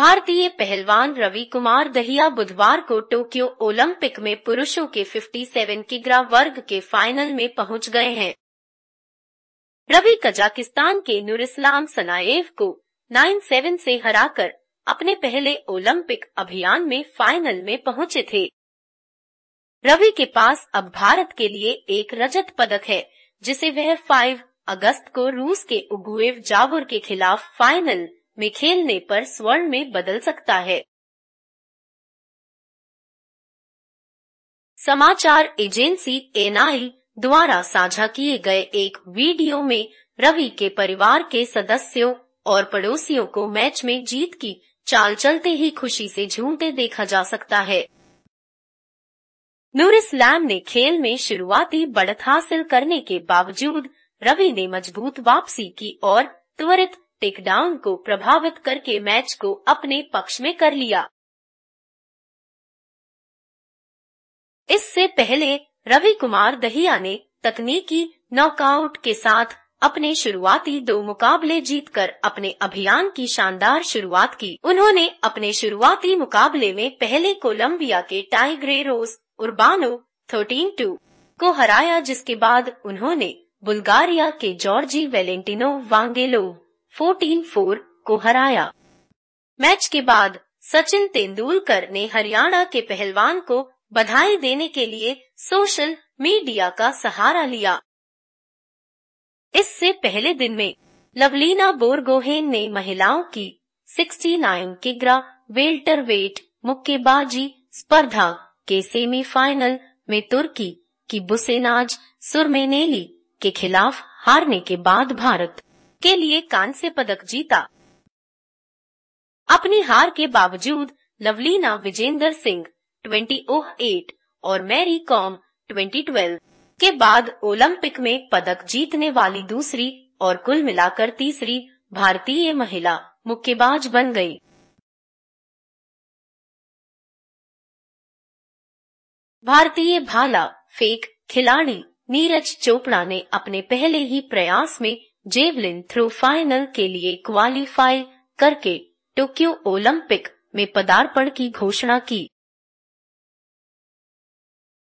भारतीय पहलवान रवि कुमार दहिया बुधवार को टोक्यो ओलंपिक में पुरुषों के 57 किग्रा वर्ग के फाइनल में पहुंच गए हैं रवि कजाकिस्तान के नूरिस्लाम सनाएव को 9-7 से हराकर अपने पहले ओलंपिक अभियान में फाइनल में पहुंचे थे रवि के पास अब भारत के लिए एक रजत पदक है जिसे वह 5 अगस्त को रूस के उगुएव जावर के खिलाफ फाइनल में खेलने पर स्वर्ण में बदल सकता है समाचार एजेंसी एनआई द्वारा साझा किए गए एक वीडियो में रवि के परिवार के सदस्यों और पड़ोसियों को मैच में जीत की चाल चलते ही खुशी से झूमते देखा जा सकता है नूर इस्लाम ने खेल में शुरुआती बढ़त हासिल करने के बावजूद रवि ने मजबूत वापसी की और त्वरित टेकडाउन को प्रभावित करके मैच को अपने पक्ष में कर लिया इससे पहले रवि कुमार दहिया ने तकनीकी नॉकआउट के साथ अपने शुरुआती दो मुकाबले जीतकर अपने अभियान की शानदार शुरुआत की उन्होंने अपने शुरुआती मुकाबले में पहले कोलंबिया के टाइग्रेरोस उर्बानो 13-2 को हराया जिसके बाद उन्होंने बुल्गारिया के Georgi Valentino Vangelo fourteen four को हराया मैच के बाद सचिन तेंदुलकर ने हरियाणा के पहलवान को बधाई देने के लिए सोशल मीडिया का सहारा लिया इससे पहले दिन में लवलीना बोरगोहेन ने महिलाओं की 69 किग्रा वेल्टर वेट मुक्केबाजी स्पर्धा के सेमीफाइनल में तुर्की की बुसेनाज सुरमेनेली के खिलाफ हारने के बाद भारत के लिए कांस्य पदक जीता अपनी हार के बावजूद लवलीना विजेंदर सिंह 2008 और मैरी कॉम 2012 के बाद ओलंपिक में पदक जीतने वाली दूसरी और कुल मिलाकर तीसरी भारतीय महिला मुक्केबाज बन गई भारतीय भाला फेक खिलाड़ी नीरज चोपड़ा ने अपने पहले ही प्रयास में जेवलिन थ्रो फाइनल के लिए क्वालिफाई करके टोक्यो ओलंपिक में पदार्पण की घोषणा की